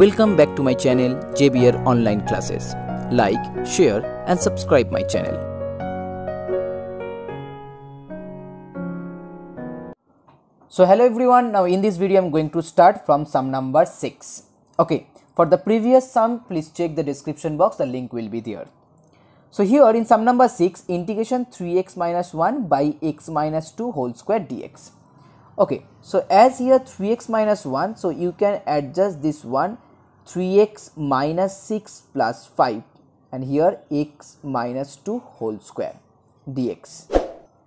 Welcome back to my channel JBR Online Classes. Like, share and subscribe my channel. So hello everyone, now in this video I'm going to start from sum number 6. Okay, for the previous sum please check the description box, the link will be there. So here in sum number 6, integration 3x minus 1 by x minus 2 whole square dx okay so as here 3x minus 1 so you can adjust this one 3x minus 6 plus 5 and here x minus 2 whole square dx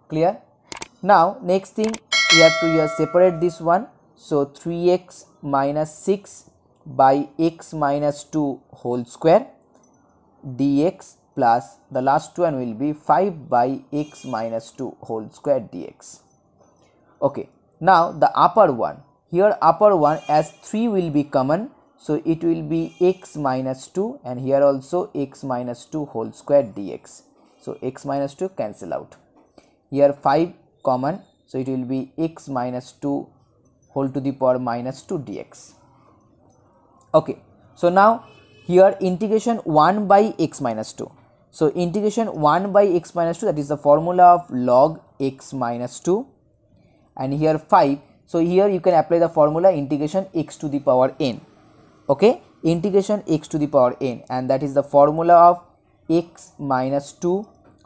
clear now next thing you have to here separate this one so 3x minus 6 by x minus 2 whole square dx plus the last one will be 5 by x minus 2 whole square dx okay now the upper one, here upper one as 3 will be common. So it will be x minus 2 and here also x minus 2 whole square dx. So x minus 2 cancel out. Here 5 common. So it will be x minus 2 whole to the power minus 2 dx. Okay. So now here integration 1 by x minus 2. So integration 1 by x minus 2 that is the formula of log x minus 2 and here 5 so here you can apply the formula integration x to the power n okay integration x to the power n and that is the formula of x minus 2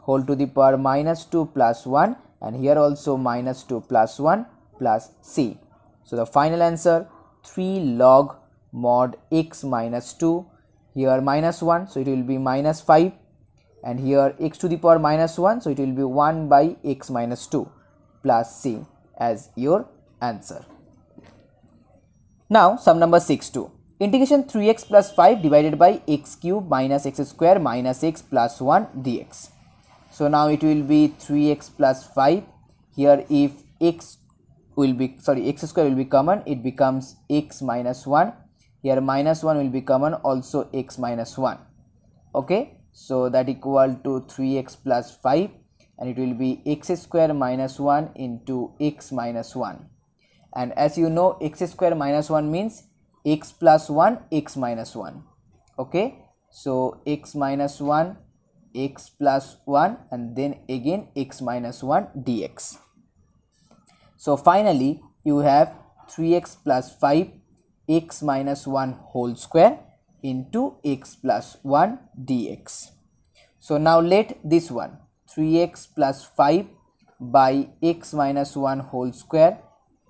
whole to the power minus 2 plus 1 and here also minus 2 plus 1 plus c. So, the final answer 3 log mod x minus 2 here minus 1 so it will be minus 5 and here x to the power minus 1 so it will be 1 by x minus 2 plus c as your answer. Now sum number 6 2. Integration 3x plus 5 divided by x cube minus x square minus x plus 1 dx. So now it will be 3x plus 5. Here if x will be sorry x square will be common it becomes x minus 1. Here minus 1 will be common also x minus 1. Okay. So that equal to 3x plus 5 and it will be x square minus 1 into x minus 1 and as you know x square minus 1 means x plus 1 x minus 1 okay so x minus 1 x plus 1 and then again x minus 1 dx so finally you have 3x plus 5 x minus 1 whole square into x plus 1 dx so now let this one 3x plus 5 by x minus 1 whole square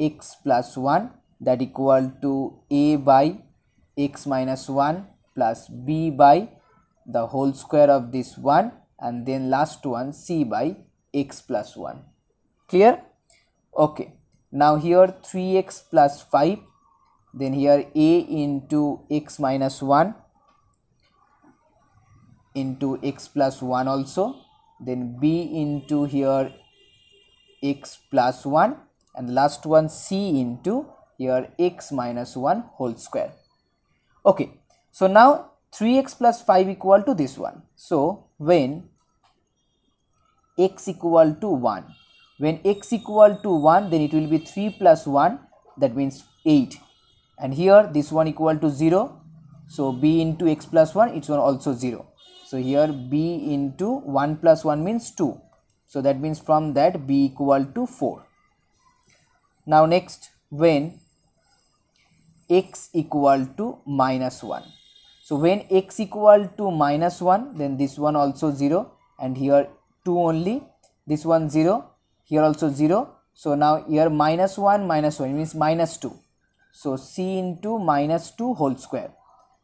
x plus 1 that equal to a by x minus 1 plus b by the whole square of this one and then last one c by x plus 1 clear okay now here 3x plus 5 then here a into x minus 1 into x plus 1 also then b into here x plus 1 and last one c into here x minus 1 whole square okay so now 3x plus 5 equal to this one so when x equal to 1 when x equal to 1 then it will be 3 plus 1 that means 8 and here this one equal to 0 so b into x plus 1 it's one also 0 so here b into 1 plus 1 means 2. So that means from that b equal to 4. Now next when x equal to minus 1. So when x equal to minus 1 then this one also 0 and here 2 only this one 0 here also 0. So now here minus 1 minus 1 means minus 2. So c into minus 2 whole square.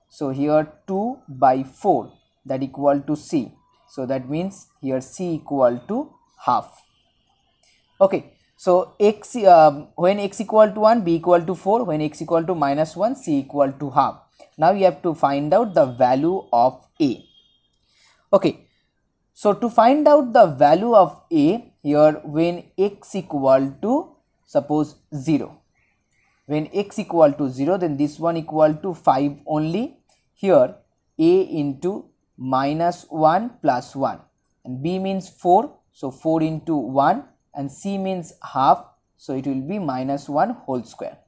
So here 2 by 4 that equal to C. So that means here C equal to half. Okay. So x um, when x equal to 1 b equal to 4 when x equal to minus 1 c equal to half. Now you have to find out the value of a. Okay. So to find out the value of a here when x equal to suppose 0 when x equal to 0 then this one equal to 5 only here a into minus 1 plus 1 and b means 4 so 4 into 1 and c means half so it will be minus 1 whole square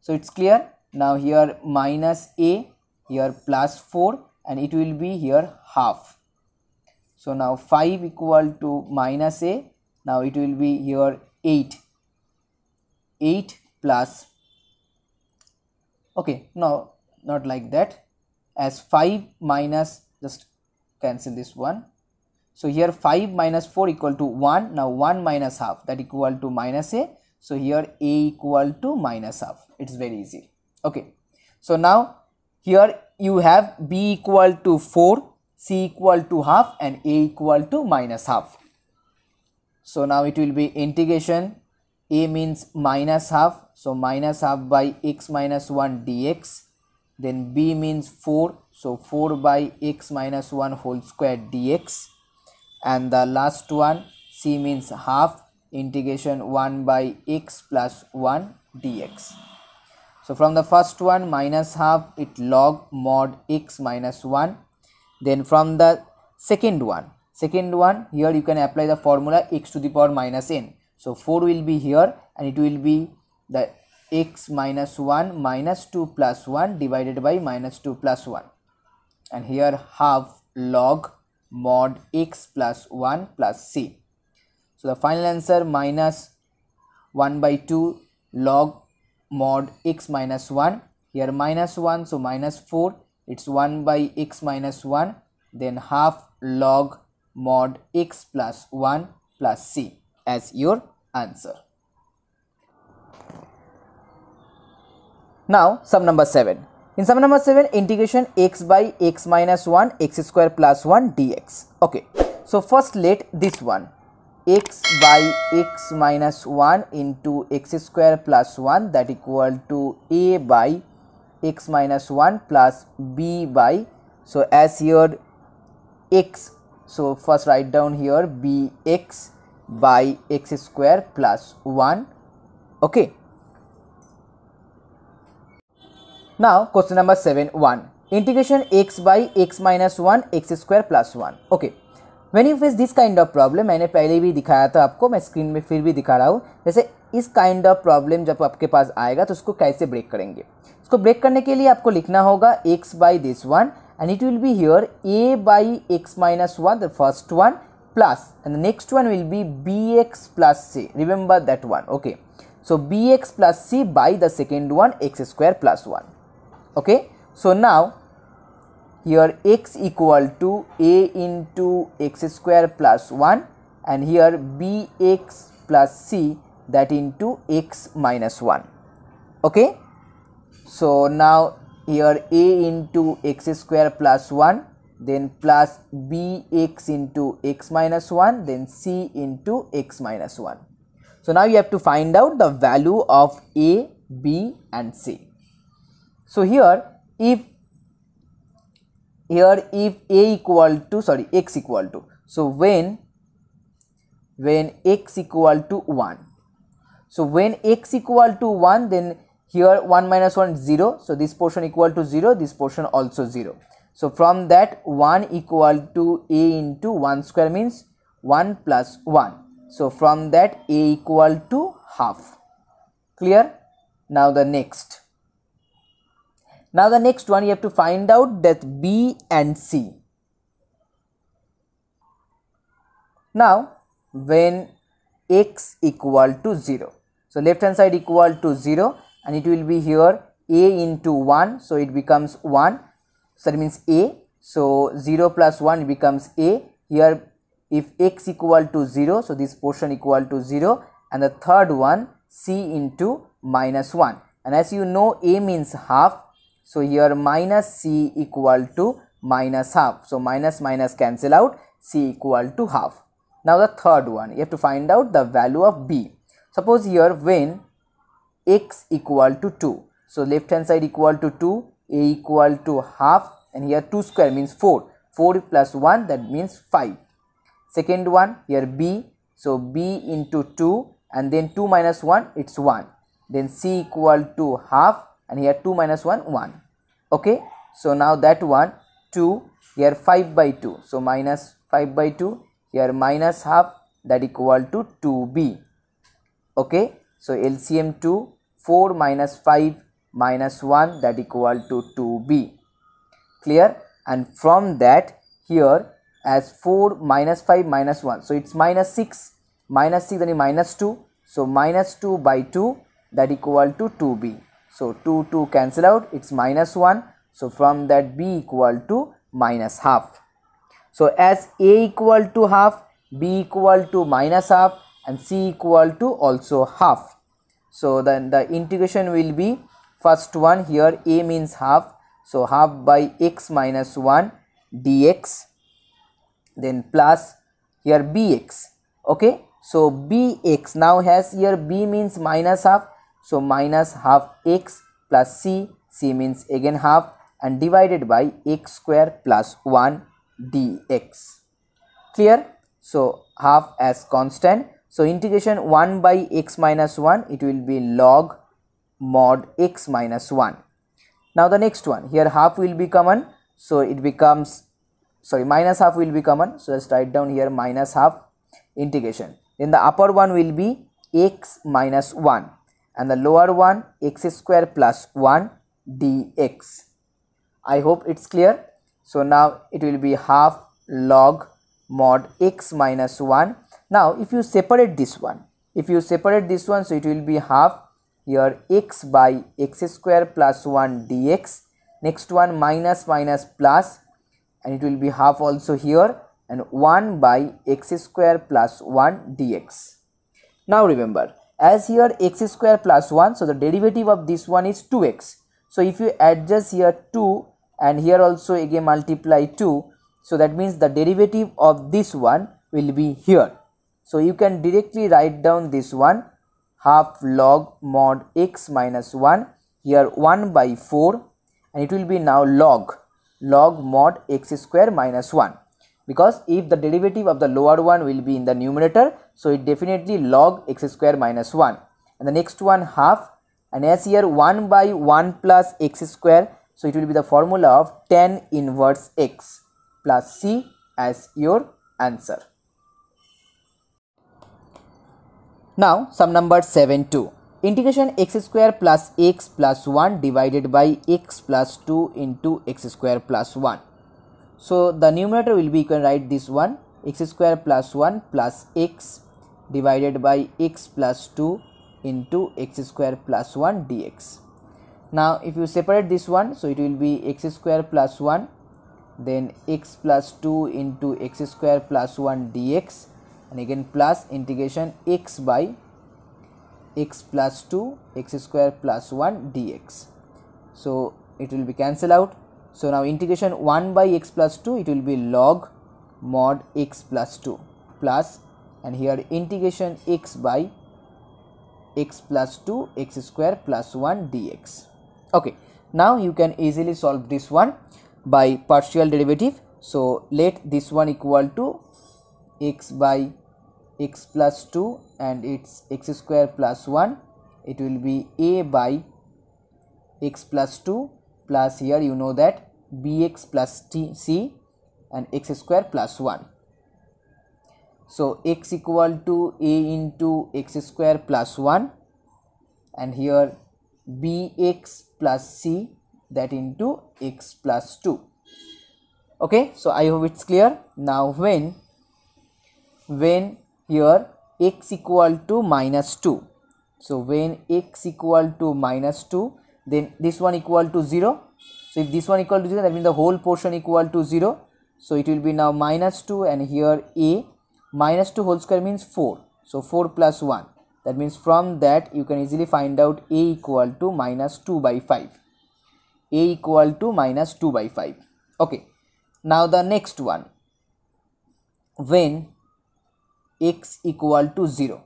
so it's clear now here minus a here plus 4 and it will be here half so now 5 equal to minus a now it will be here 8 8 plus okay no not like that as 5 minus just cancel this one so here 5 minus 4 equal to 1 now 1 minus half that equal to minus a so here a equal to minus half it's very easy okay so now here you have b equal to 4 c equal to half and a equal to minus half so now it will be integration a means minus half so minus half by x minus 1 dx then b means 4 so 4 by x minus 1 whole square dx and the last one c means half integration 1 by x plus 1 dx so from the first one minus half it log mod x minus 1 then from the second one second one here you can apply the formula x to the power minus n so 4 will be here and it will be the x minus 1 minus 2 plus 1 divided by minus 2 plus 1 and here half log mod x plus 1 plus c. So the final answer minus 1 by 2 log mod x minus 1 here minus 1 so minus 4 it's 1 by x minus 1 then half log mod x plus 1 plus c as your answer. Now sum number 7 in sum number 7, integration x by x minus 1 x square plus 1 dx. Okay, so first let this one x by x minus 1 into x square plus 1 that equal to a by x minus 1 plus b by so as here x so first write down here bx by x square plus 1 okay now question number seven one integration x by x minus one x square plus one. okay when you face this kind of problem मैंने पहले भी दिखाया था आपको मैं screen में फिर भी दिखा रहा हूँ जैसे इस काइंड ऑफ प्रॉब्लम जब आपके पास आएगा तो उसको कैसे ब्रेक करेंगे इसको ब्रेक करने के लिए आपको लिखना होगा x by this one and it will be here a by x minus one the first one plus and the next one will be b x plus c remember that one okay so b x plus c by the second one x square plus one okay so now here x equal to a into x square plus 1 and here bx plus c that into x minus 1 okay so now here a into x square plus 1 then plus bx into x minus 1 then c into x minus 1 so now you have to find out the value of a b and c so here if here if a equal to sorry x equal to so when when x equal to 1 so when x equal to 1 then here 1 minus 1 0 so this portion equal to 0 this portion also 0 so from that 1 equal to a into 1 square means 1 plus 1 so from that a equal to half clear now the next now the next one you have to find out that B and C. Now when x equal to 0. So left hand side equal to 0 and it will be here a into 1 so it becomes 1 so that means a so 0 plus 1 becomes a here if x equal to 0 so this portion equal to 0 and the third one c into minus 1 and as you know a means half so here minus c equal to minus half. So minus minus cancel out c equal to half. Now the third one you have to find out the value of b. Suppose here when x equal to 2. So left hand side equal to 2 a equal to half and here 2 square means 4. 4 plus 1 that means 5. Second one here b. So b into 2 and then 2 minus 1 it's 1. Then c equal to half and here 2 minus 1 1 okay so now that one 2 here 5 by 2 so minus 5 by 2 here minus half that equal to 2b okay so lcm 2 4 minus 5 minus 1 that equal to 2b clear and from that here as 4 minus 5 minus 1 so it's minus 6 minus 6 then minus 2 so minus 2 by 2 that equal to 2b so 2, 2 cancel out, it's minus 1. So from that b equal to minus half. So as a equal to half, b equal to minus half and c equal to also half. So then the integration will be first one here a means half. So half by x minus 1 dx then plus here bx okay so bx now has here b means minus half so minus half x plus c, c means again half and divided by x square plus 1 dx. Clear? So half as constant. So integration 1 by x minus 1 it will be log mod x minus 1. Now the next one here half will be common so it becomes sorry minus half will be common so let's write down here minus half integration then the upper one will be x minus 1 and the lower one x square plus 1 dx. I hope it's clear. So now it will be half log mod x minus 1. Now if you separate this one, if you separate this one, so it will be half here x by x square plus 1 dx. Next one minus minus plus and it will be half also here and 1 by x square plus 1 dx. Now remember as here x square plus 1 so the derivative of this one is 2x so if you adjust here 2 and here also again multiply 2 so that means the derivative of this one will be here so you can directly write down this one half log mod x minus 1 here 1 by 4 and it will be now log log mod x square minus 1 because if the derivative of the lower one will be in the numerator so it definitely log x square minus 1 and the next one half and as here 1 by 1 plus x square so it will be the formula of ten inverse x plus c as your answer. Now sum number 7 2 integration x square plus x plus 1 divided by x plus 2 into x square plus 1 so the numerator will be you can write this one x square plus 1 plus x divided by x plus 2 into x square plus 1 dx. Now if you separate this one so it will be x square plus 1 then x plus 2 into x square plus 1 dx and again plus integration x by x plus 2 x square plus 1 dx. So it will be cancel out so, now integration 1 by x plus 2 it will be log mod x plus 2 plus and here integration x by x plus 2 x square plus 1 dx. Okay. Now you can easily solve this one by partial derivative. So, let this one equal to x by x plus 2 and its x square plus 1 it will be a by x plus 2 plus here you know that bx plus t c and x square plus 1. So, x equal to a into x square plus 1 and here bx plus c that into x plus 2. Okay, so I hope it's clear. Now, when when here x equal to minus 2. So, when x equal to minus 2 then this one equal to 0 so if this one equal to 0 that means the whole portion equal to 0 so it will be now minus 2 and here a minus 2 whole square means 4 so 4 plus 1 that means from that you can easily find out a equal to minus 2 by 5 a equal to minus 2 by 5 okay now the next one when x equal to 0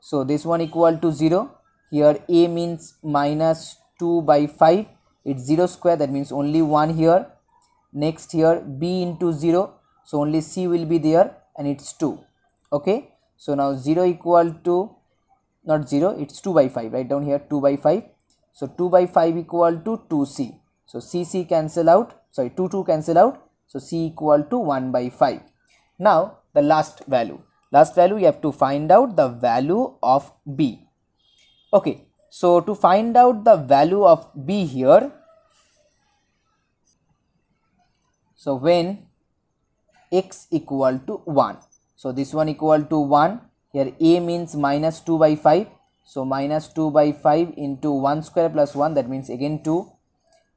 so this one equal to 0 here a means minus 2 by 5 it's 0 square that means only 1 here next here b into 0 so only c will be there and it's 2 okay so now 0 equal to not 0 it's 2 by 5 right down here 2 by 5 so 2 by 5 equal to 2c so cc cancel out sorry 2 2 cancel out so c equal to 1 by 5 now the last value last value you have to find out the value of b okay so to find out the value of b here, so when x equal to 1, so this one equal to 1, here a means minus 2 by 5, so minus 2 by 5 into 1 square plus 1 that means again 2,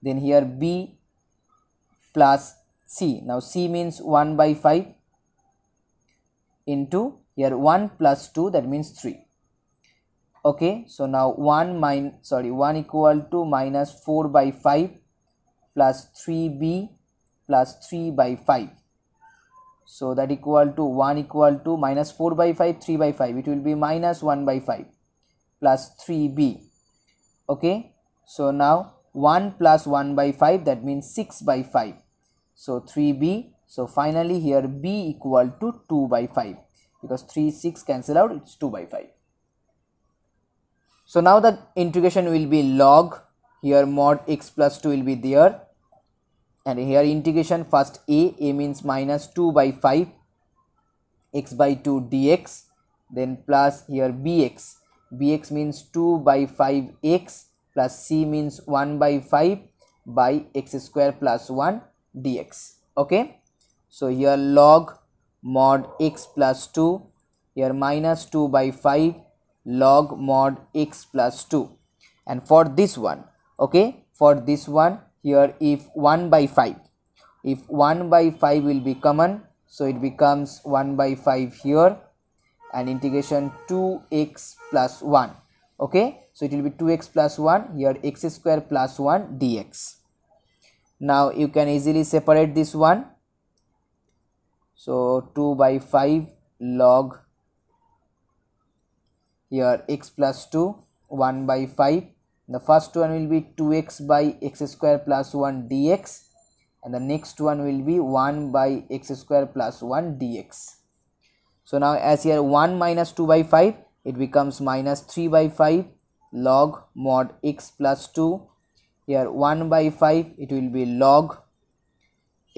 then here b plus c, now c means 1 by 5 into here 1 plus 2 that means 3 okay so now 1 minus sorry 1 equal to minus 4 by 5 plus 3b plus 3 by 5 so that equal to 1 equal to minus 4 by 5 3 by 5 it will be minus 1 by 5 plus 3b okay so now 1 plus 1 by 5 that means 6 by 5 so 3b so finally here b equal to 2 by 5 because 3 6 cancel out it's 2 by 5 so now the integration will be log here mod x plus 2 will be there and here integration first a a means minus 2 by 5 x by 2 dx then plus here bx bx means 2 by 5 x plus c means 1 by 5 by x square plus 1 dx okay so here log mod x plus 2 here minus 2 by 5 log mod x plus 2 and for this one okay for this one here if 1 by 5 if 1 by 5 will be common so it becomes 1 by 5 here and integration 2x plus 1 okay so it will be 2x plus 1 here x square plus 1 dx now you can easily separate this one so 2 by 5 log here x plus 2 1 by 5 the first one will be 2x by x square plus 1 dx and the next one will be 1 by x square plus 1 dx so now as here 1 minus 2 by 5 it becomes minus 3 by 5 log mod x plus 2 here 1 by 5 it will be log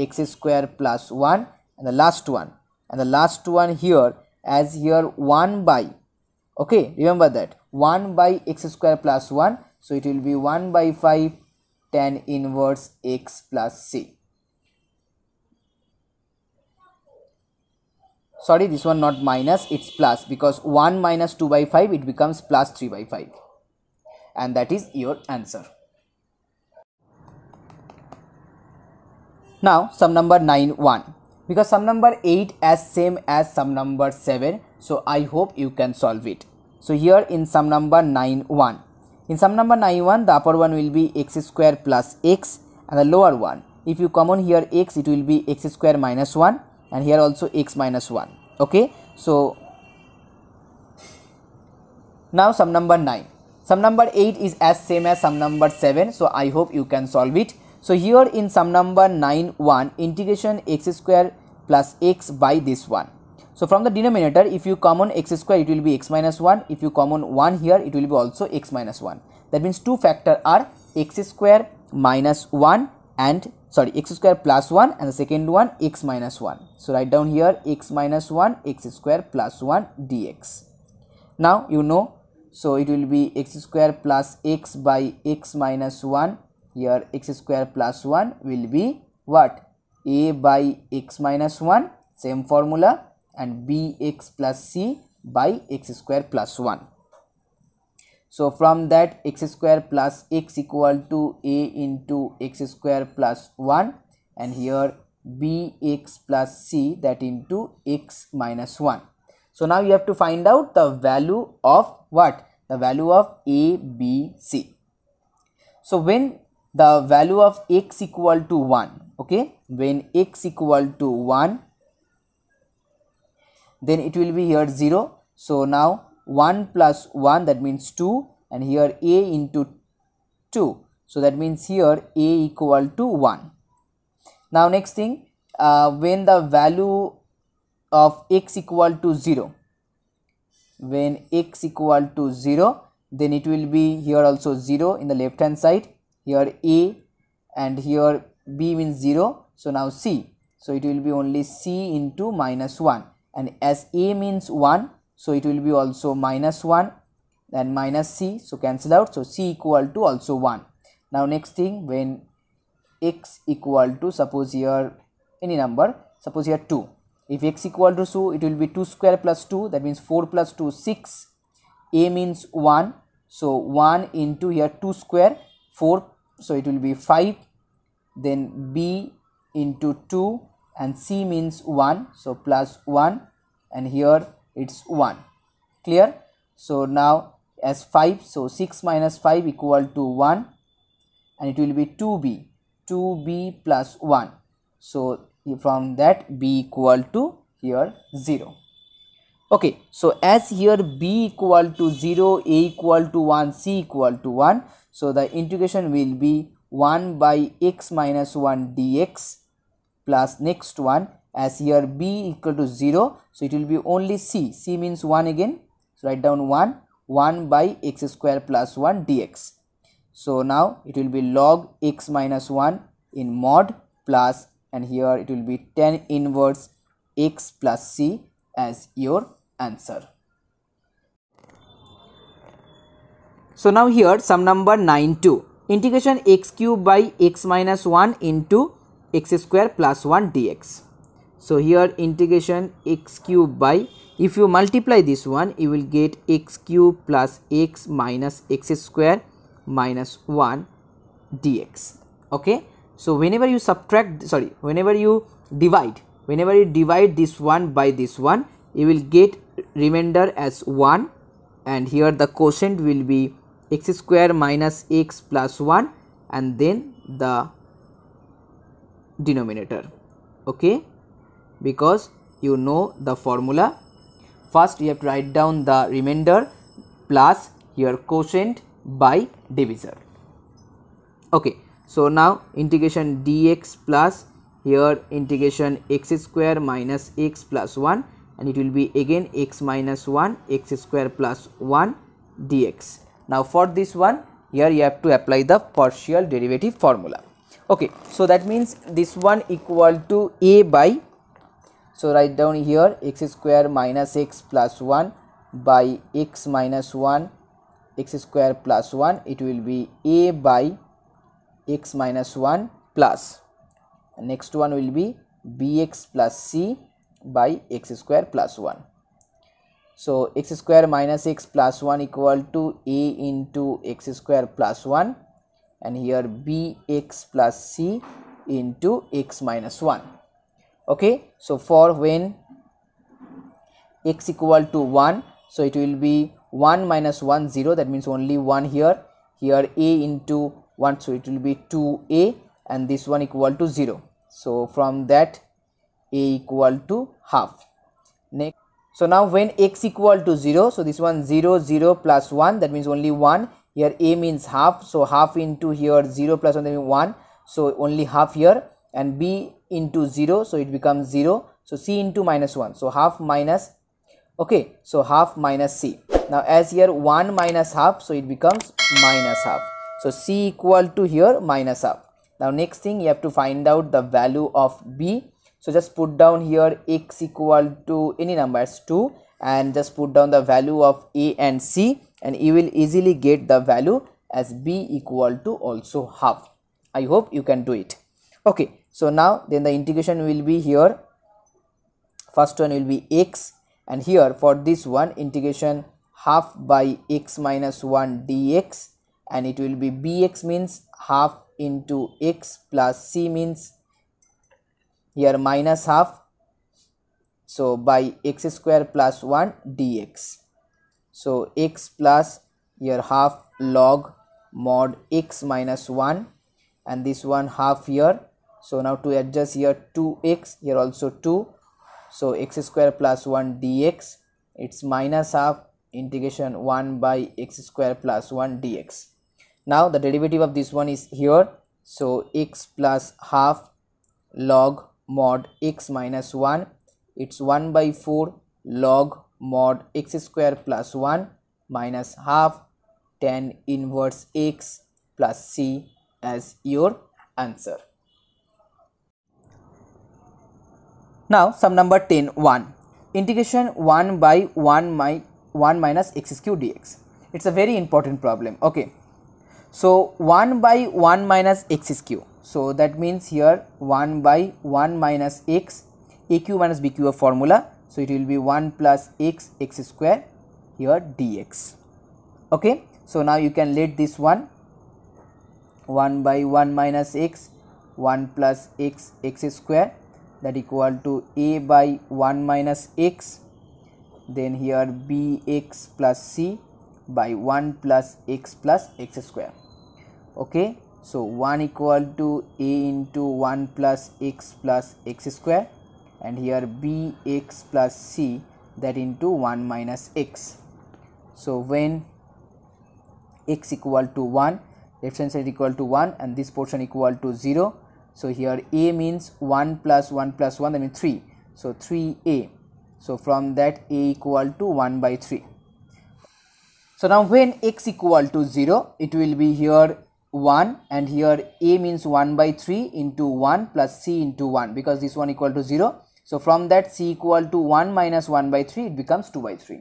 x square plus 1 and the last one and the last one here as here 1 by okay remember that 1 by x square plus 1 so it will be 1 by 5 tan inverse x plus c sorry this one not minus it's plus because 1 minus 2 by 5 it becomes plus 3 by 5 and that is your answer now sum number 9 1 because sum number 8 as same as sum number 7 so i hope you can solve it so here in sum number 9 1. In sum number 9 1 the upper one will be x square plus x and the lower one. If you come on here x it will be x square minus 1 and here also x minus 1. Okay. So now sum number 9. Sum number 8 is as same as sum number 7. So I hope you can solve it. So here in sum number 9 1 integration x square plus x by this one. So from the denominator, if you common x square, it will be x minus 1. If you common 1 here, it will be also x minus 1. That means two factor are x square minus 1 and sorry x square plus 1 and the second one x minus 1. So write down here x minus 1 x square plus 1 dx. Now you know so it will be x square plus x by x minus 1 here x square plus 1 will be what a by x minus 1 same formula and bx plus c by x square plus 1. So from that x square plus x equal to a into x square plus 1 and here bx plus c that into x minus 1. So now you have to find out the value of what? The value of a, b, c. So when the value of x equal to 1, okay, when x equal to 1 then it will be here 0 so now 1 plus 1 that means 2 and here a into 2 so that means here a equal to 1 now next thing uh, when the value of x equal to 0 when x equal to 0 then it will be here also 0 in the left hand side here a and here b means 0 so now c so it will be only c into minus 1 and as a means 1 so it will be also minus 1 then minus c so cancel out so c equal to also 1 now next thing when x equal to suppose here any number suppose here 2 if x equal to 2 it will be 2 square plus 2 that means 4 plus 2 6 a means 1 so 1 into here 2 square 4 so it will be 5 then b into 2 and c means 1 so plus 1 and here it's 1 clear so now as 5 so 6 minus 5 equal to 1 and it will be 2b 2b plus 1 so from that b equal to here 0 okay so as here b equal to 0 a equal to 1 c equal to 1 so the integration will be 1 by x minus 1 dx plus next one as here b equal to 0 so it will be only c c means 1 again so write down 1 1 by x square plus 1 dx so now it will be log x minus 1 in mod plus and here it will be 10 inverse x plus c as your answer so now here some number 9 2 integration x cube by x minus 1 into x square plus 1 dx. So here integration x cube by if you multiply this one you will get x cube plus x minus x square minus 1 dx okay so whenever you subtract sorry whenever you divide whenever you divide this one by this one you will get remainder as 1 and here the quotient will be x square minus x plus 1 and then the denominator okay because you know the formula first you have to write down the remainder plus your quotient by divisor okay so now integration dx plus here integration x square minus x plus 1 and it will be again x minus 1 x square plus 1 dx now for this one here you have to apply the partial derivative formula okay so that means this one equal to a by so write down here x square minus x plus 1 by x minus 1 x square plus 1 it will be a by x minus 1 plus next one will be bx plus c by x square plus 1 so x square minus x plus 1 equal to a into x square plus 1 and here bx plus c into x minus 1 okay so for when x equal to 1 so it will be 1 minus 1 0 that means only 1 here here a into 1 so it will be 2a and this one equal to 0 so from that a equal to half next so now when x equal to 0 so this one 0 0 plus 1 that means only 1 here a means half so half into here 0 plus 1 1 so only half here and b into 0 so it becomes 0 so c into minus 1 so half minus okay so half minus c now as here 1 minus half so it becomes minus half so c equal to here minus half now next thing you have to find out the value of b so just put down here x equal to any numbers 2 and just put down the value of a and c and you will easily get the value as b equal to also half i hope you can do it okay so now then the integration will be here first one will be x and here for this one integration half by x minus 1 dx and it will be bx means half into x plus c means here minus half so by x square plus 1 dx so x plus your half log mod x minus 1 and this one half here so now to adjust here 2x here also 2 so x square plus 1 dx it's minus half integration 1 by x square plus 1 dx now the derivative of this one is here so x plus half log mod x minus 1 it's 1 by 4 log mod x square plus 1 minus half tan inverse x plus c as your answer. Now sum number 10 1 integration 1 by 1 my 1 minus x cube dx it's a very important problem okay so 1 by 1 minus x is q. So that means here 1 by 1 minus x a q minus of formula so, it will be 1 plus x x square here dx. Okay. So, now you can let this one 1 by 1 minus x 1 plus x x square that equal to a by 1 minus x then here b x plus c by 1 plus x plus x square. Okay. So, 1 equal to a into 1 plus x plus x square and here bx plus c that into 1 minus x. So, when x equal to 1 left hand side equal to 1 and this portion equal to 0. So, here a means 1 plus 1 plus 1 that means 3. So, 3a. So, from that a equal to 1 by 3. So, now when x equal to 0 it will be here 1 and here a means 1 by 3 into 1 plus c into 1 because this one equal to 0 so from that c equal to 1 minus 1 by 3 it becomes 2 by 3.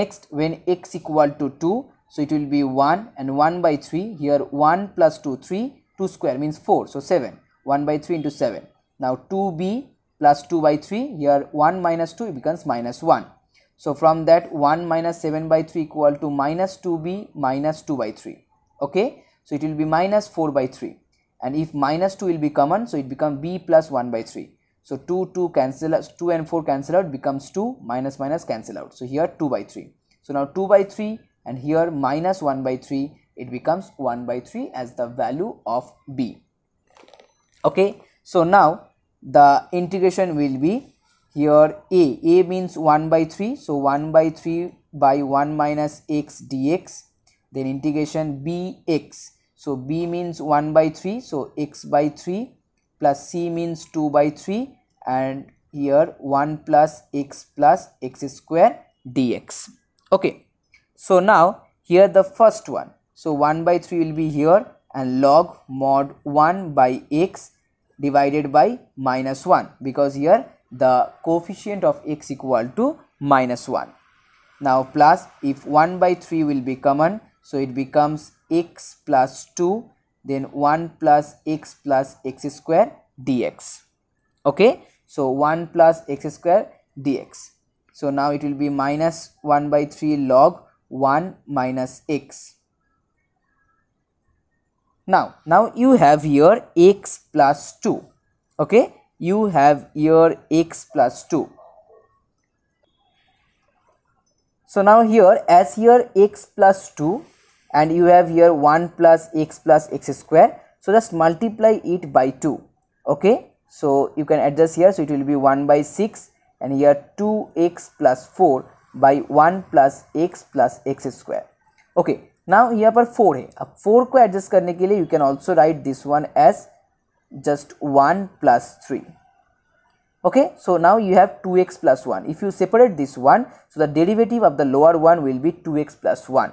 Next when x equal to 2 so it will be 1 and 1 by 3 here 1 plus 2 3 2 square means 4 so 7 1 by 3 into 7. Now 2b plus 2 by 3 here 1 minus 2 it becomes minus 1. So from that 1 minus 7 by 3 equal to minus 2b minus 2 by 3 okay. So it will be minus 4 by 3 and if minus 2 will be common so it become b plus 1 by 3. So 2, 2 cancel, 2 and 4 cancel out becomes 2, minus minus cancel out. So here 2 by 3. So now 2 by 3 and here minus 1 by 3, it becomes 1 by 3 as the value of B. Okay, so now the integration will be here A, A means 1 by 3, so 1 by 3 by 1 minus x dx, then integration B x. So B means 1 by 3, so x by 3 plus c means 2 by 3 and here 1 plus x plus x square dx okay so now here the first one so 1 by 3 will be here and log mod 1 by x divided by minus 1 because here the coefficient of x equal to minus 1 now plus if 1 by 3 will be common so it becomes x plus 2 then 1 plus x plus x square dx okay so 1 plus x square dx so now it will be minus 1 by 3 log 1 minus x now now you have here x plus 2 okay you have your x plus 2 so now here as here x plus 2 and you have here 1 plus x plus x square so just multiply it by 2 okay so you can adjust here so it will be 1 by 6 and here 2x plus 4 by 1 plus x plus x square okay now here पर 4 है अब 4 को adjust करने के लिए you can also write this one 1 plus three. okay so now you have 2x plus 1 if you separate this one so the derivative of the lower one will be 2x plus 1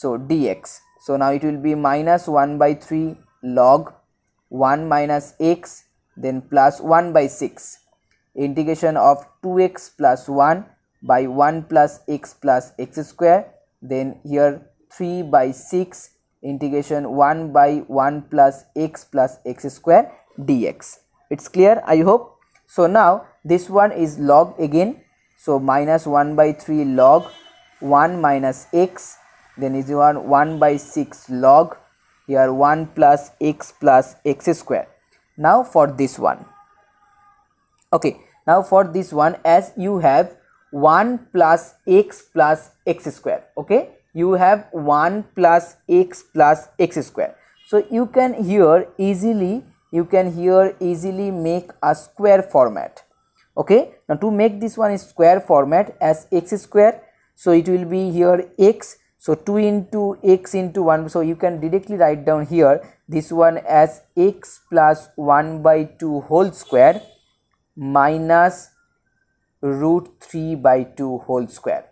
so dx so now it will be minus 1 by 3 log 1 minus x then plus 1 by 6 integration of 2x plus 1 by 1 plus x plus x square then here 3 by 6 integration 1 by 1 plus x plus x square dx it's clear i hope so now this one is log again so minus 1 by 3 log 1 minus x then is one 1 by 6 log here 1 plus x plus x square now for this one okay now for this one as you have 1 plus x plus x square okay you have 1 plus x plus x square so you can here easily you can here easily make a square format okay now to make this one is square format as x square so it will be here x so 2 into x into 1 so you can directly write down here this one as x plus 1 by 2 whole square minus root 3 by 2 whole square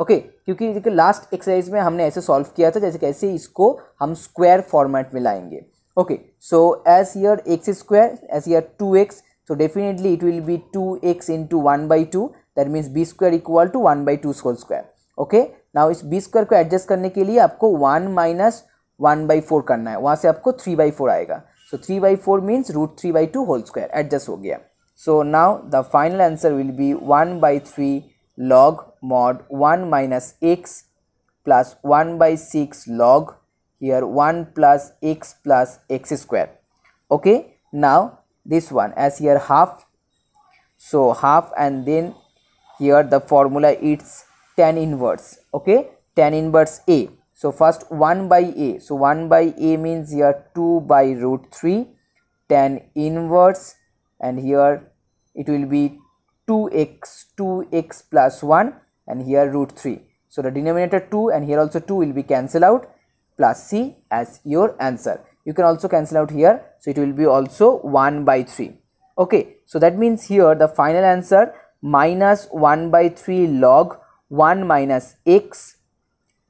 okay okay, क्योंकि देखिए last exercise में हमने ऐसे solve किया था जैसे कैसे इसको हम स्क्वायर फॉर्मेट में लाएंगे okay so as your x square, as here two x, so definitely it will be 2x into 1 by 2 that means b square equal to 1 by 2 whole square okay now इस b square को adjust करने के लिए आपको one minus one by four करना है वहाँ से आपको थ्री बाई फोर आएगा so three by four means root three by two whole square adjust हो गया so now the final answer will be one by three log mod one minus x plus one by six log here one plus x plus x square okay now this one is here half so half and then here the formula it's tan inverse okay tan inverse a so first 1 by a so 1 by a means here 2 by root 3 tan inverse and here it will be 2x 2x plus 1 and here root 3 so the denominator 2 and here also 2 will be cancelled out plus c as your answer you can also cancel out here so it will be also 1 by 3 okay so that means here the final answer minus 1 by 3 log 1 minus x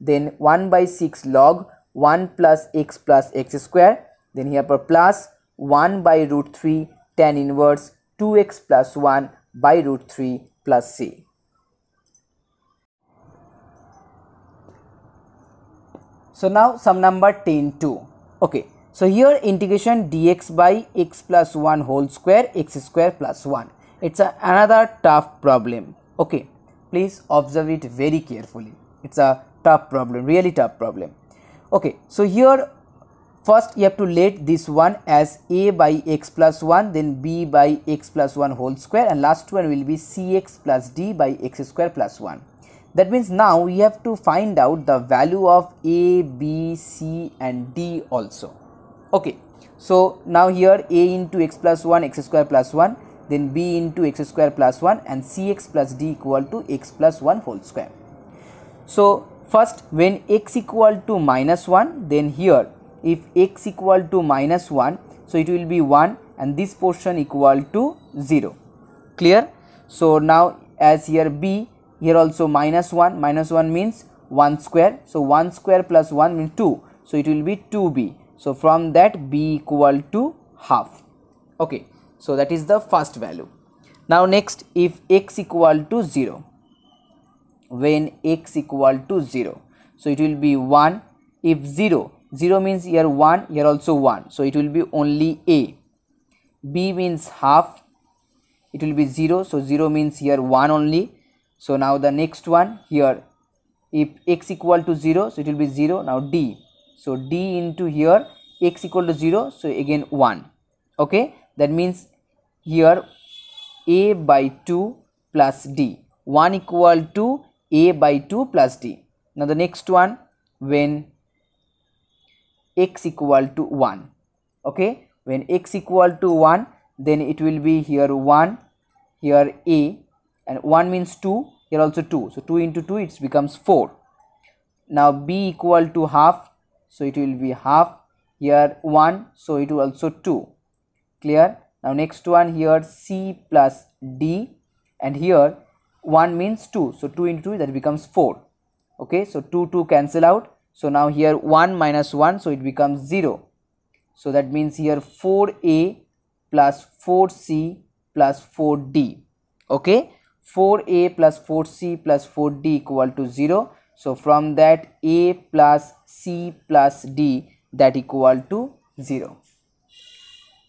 then 1 by 6 log 1 plus x plus x square then here for plus 1 by root 3 tan inverse 2x plus 1 by root 3 plus c. So now sum number 10 2. Okay. So here integration dx by x plus 1 whole square x square plus 1. It's a, another tough problem. Okay please observe it very carefully it's a tough problem really tough problem okay so here first you have to let this one as a by x plus 1 then b by x plus 1 whole square and last one will be cx plus d by x square plus 1 that means now we have to find out the value of a b c and d also okay so now here a into x plus 1 x square plus 1 then b into x square plus 1 and cx plus d equal to x plus 1 whole square. So first when x equal to minus 1 then here if x equal to minus 1 so it will be 1 and this portion equal to 0 clear. So now as here b here also minus 1 minus 1 means 1 square so 1 square plus 1 means 2 so it will be 2b so from that b equal to half okay so that is the first value. Now next if x equal to 0 when x equal to 0 so it will be 1 if 0 0 means here 1 here also 1 so it will be only a b means half it will be 0 so 0 means here 1 only so now the next one here if x equal to 0 so it will be 0 now d so d into here x equal to 0 so again 1 okay that means here a by 2 plus d 1 equal to a by 2 plus d now the next one when x equal to 1 okay when x equal to 1 then it will be here 1 here a and 1 means 2 here also 2 so 2 into 2 it becomes 4 now b equal to half so it will be half here 1 so it will also 2 clear now next one here c plus d and here 1 means 2 so 2 into 2 that becomes 4 okay so 2 2 cancel out so now here 1 minus 1 so it becomes 0 so that means here 4a plus 4c plus 4d okay 4a plus 4c plus 4d equal to 0 so from that a plus c plus d that equal to 0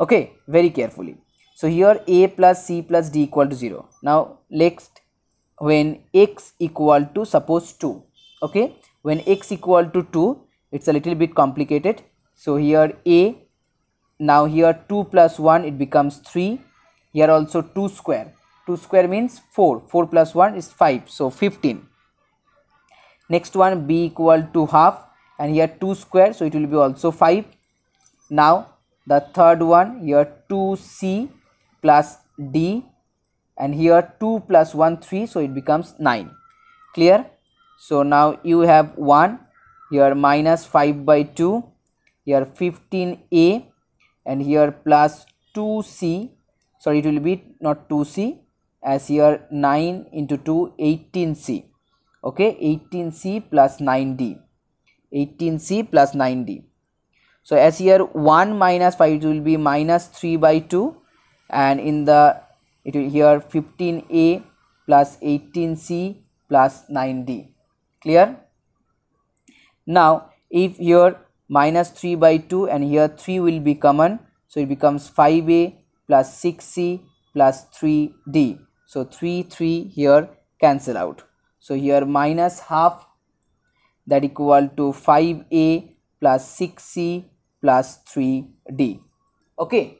okay very carefully so here a plus c plus d equal to 0 now next when x equal to suppose 2 okay when x equal to 2 it's a little bit complicated so here a now here 2 plus 1 it becomes 3 here also 2 square 2 square means 4 4 plus 1 is 5 so 15 next one b equal to half and here 2 square so it will be also 5 now the third one here 2c plus d and here 2 plus 1 3 so it becomes 9 clear so now you have 1 here minus 5 by 2 here 15a and here plus 2c sorry it will be not 2c as here 9 into 2 18c okay 18c plus 9d 18c plus 9d so as here 1 minus 5 will be minus 3 by 2 and in the it will here 15a plus 18c plus 9d clear now if here minus 3 by 2 and here 3 will be common so it becomes 5a plus 6c plus 3d so 3 3 here cancel out so here minus half that equal to 5a plus 6c plus 3d okay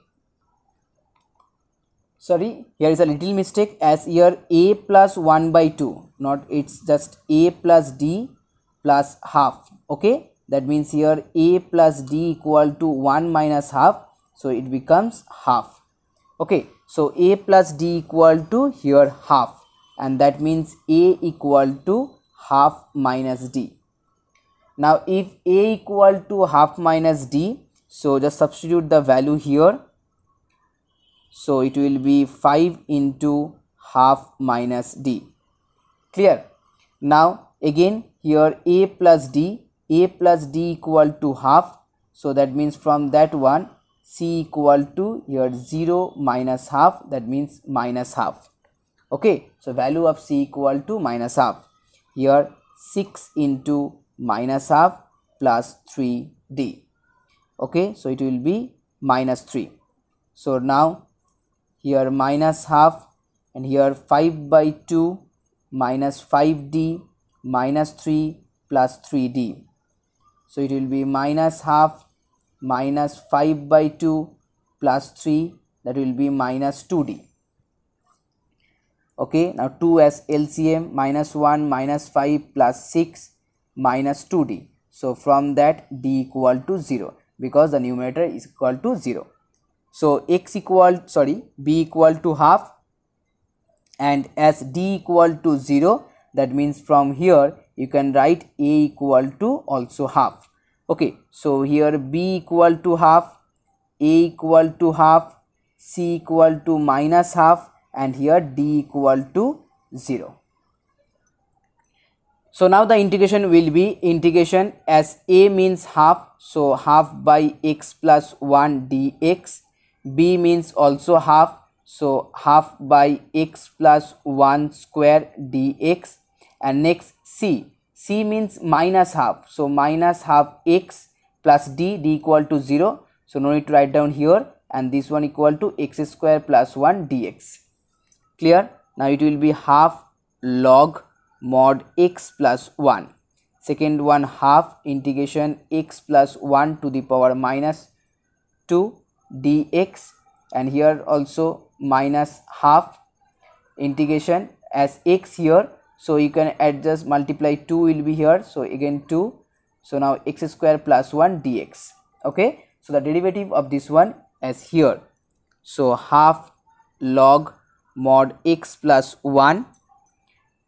sorry here is a little mistake as here a plus 1 by 2 not it's just a plus d plus half okay that means here a plus d equal to 1 minus half so it becomes half okay so a plus d equal to here half and that means a equal to half minus d now if a equal to half minus d so just substitute the value here so it will be 5 into half minus d clear now again here a plus d a plus d equal to half so that means from that one c equal to here 0 minus half that means minus half okay so value of c equal to minus half here 6 into minus half plus 3d okay so it will be minus 3 so now here minus half and here 5 by 2 minus 5d minus 3 plus 3d so it will be minus half minus 5 by 2 plus 3 that will be minus 2d okay now 2 as lcm minus 1 minus 5 plus 6 minus 2d. So from that d equal to 0 because the numerator is equal to 0. So x equal sorry b equal to half and as d equal to 0 that means from here you can write a equal to also half okay so here b equal to half a equal to half c equal to minus half and here d equal to 0 so now the integration will be integration as a means half so half by x plus 1 dx b means also half so half by x plus 1 square dx and next c c means minus half so minus half x plus d d equal to 0 so no need to write down here and this one equal to x square plus 1 dx clear now it will be half log mod x plus 1 second one half integration x plus 1 to the power minus 2 dx and here also minus half integration as x here so you can adjust multiply 2 will be here so again 2 so now x square plus 1 dx okay so the derivative of this one as here so half log mod x plus 1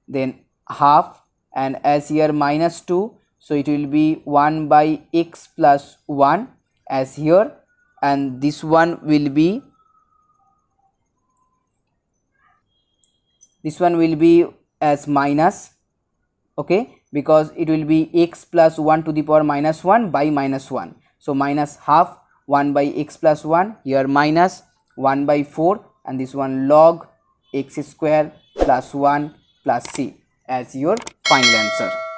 then half and as here minus 2 so it will be 1 by x plus 1 as here and this one will be this one will be as minus okay because it will be x plus 1 to the power minus 1 by minus 1 so minus half 1 by x plus 1 here minus 1 by 4 and this one log x square plus 1 plus c as your final answer.